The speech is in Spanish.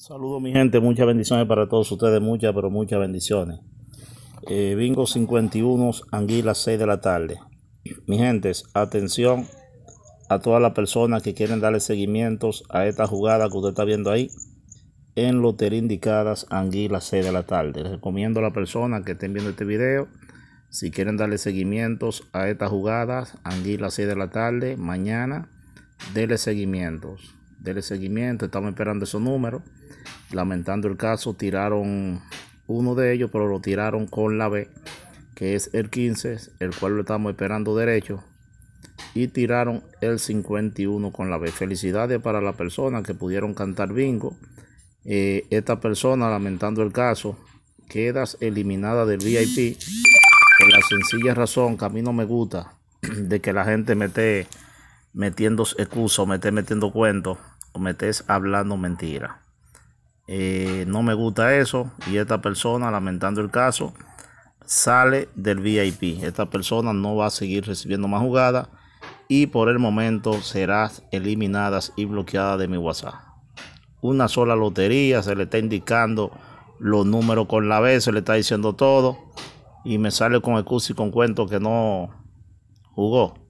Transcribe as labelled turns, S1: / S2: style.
S1: Saludos mi gente, muchas bendiciones para todos ustedes, muchas, pero muchas bendiciones. Eh, bingo 51, Anguila 6 de la tarde. Mi gente, atención a todas las personas que quieren darle seguimientos a esta jugada que usted está viendo ahí en Lotería Indicadas Anguila 6 de la tarde. Les recomiendo a las personas que estén viendo este video, si quieren darle seguimientos a esta jugada, Anguila 6 de la tarde, mañana, denle seguimientos dele seguimiento, estamos esperando esos números. Lamentando el caso, tiraron uno de ellos, pero lo tiraron con la B, que es el 15, el cual lo estamos esperando derecho. Y tiraron el 51 con la B. Felicidades para la persona que pudieron cantar bingo. Eh, esta persona, lamentando el caso, quedas eliminada del VIP por la sencilla razón que a mí no me gusta de que la gente mete metiendo excusas, o me metiendo cuentos, o me hablando mentira. Eh, no me gusta eso y esta persona, lamentando el caso, sale del VIP. Esta persona no va a seguir recibiendo más jugadas y por el momento serás eliminadas y bloqueada de mi WhatsApp. Una sola lotería, se le está indicando los números con la vez, se le está diciendo todo y me sale con excusas y con cuento que no jugó.